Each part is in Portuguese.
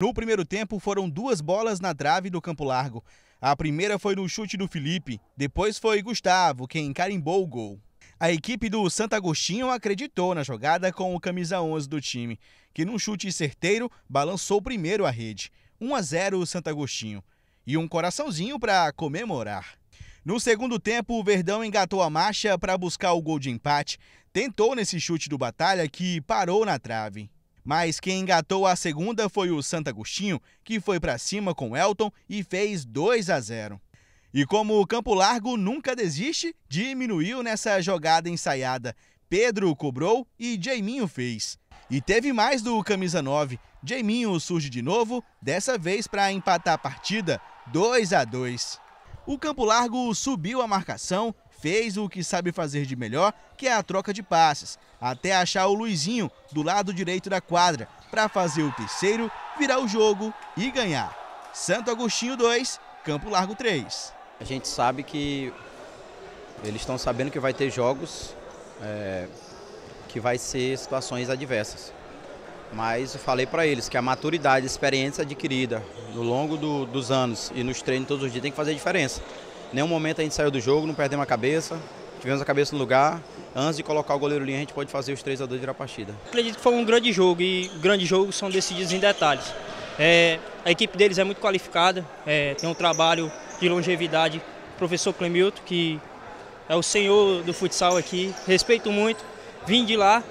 No primeiro tempo, foram duas bolas na trave do campo largo. A primeira foi no chute do Felipe, depois foi Gustavo quem carimbou o gol. A equipe do Santo Agostinho acreditou na jogada com o camisa 11 do time, que num chute certeiro balançou primeiro a rede. 1 a 0 o Santo Agostinho e um coraçãozinho para comemorar. No segundo tempo, o Verdão engatou a marcha para buscar o gol de empate. Tentou nesse chute do Batalha que parou na trave. Mas quem engatou a segunda foi o Santo Agostinho, que foi para cima com Elton e fez 2 a 0. E como o Campo Largo nunca desiste, diminuiu nessa jogada ensaiada. Pedro cobrou e Jaiminho fez. E teve mais do camisa 9. Jaiminho surge de novo, dessa vez para empatar a partida 2 a 2. O Campo Largo subiu a marcação, fez o que sabe fazer de melhor, que é a troca de passes, até achar o Luizinho do lado direito da quadra para fazer o terceiro, virar o jogo e ganhar. Santo Agostinho 2, Campo Largo 3. A gente sabe que eles estão sabendo que vai ter jogos é, que vai ser situações adversas. Mas eu falei para eles que a maturidade, a experiência adquirida no longo do, dos anos e nos treinos todos os dias tem que fazer diferença nenhum momento a gente saiu do jogo, não perdemos a cabeça, tivemos a cabeça no lugar. Antes de colocar o goleiro linha, a gente pode fazer os 3 a 2 virar a partida. Acredito que foi um grande jogo e grandes jogos são decididos em detalhes. É, a equipe deles é muito qualificada, é, tem um trabalho de longevidade. O professor Clemilton, que é o senhor do futsal aqui, respeito muito, vim de lá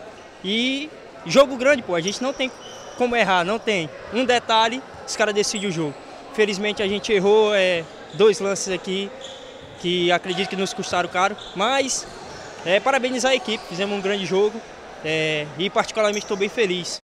e jogo grande, pô, a gente não tem como errar, não tem. Um detalhe, os caras decidem o jogo. Felizmente a gente errou é, dois lances aqui, que acredito que nos custaram caro, mas é, parabenizar a equipe, fizemos um grande jogo é, e particularmente estou bem feliz.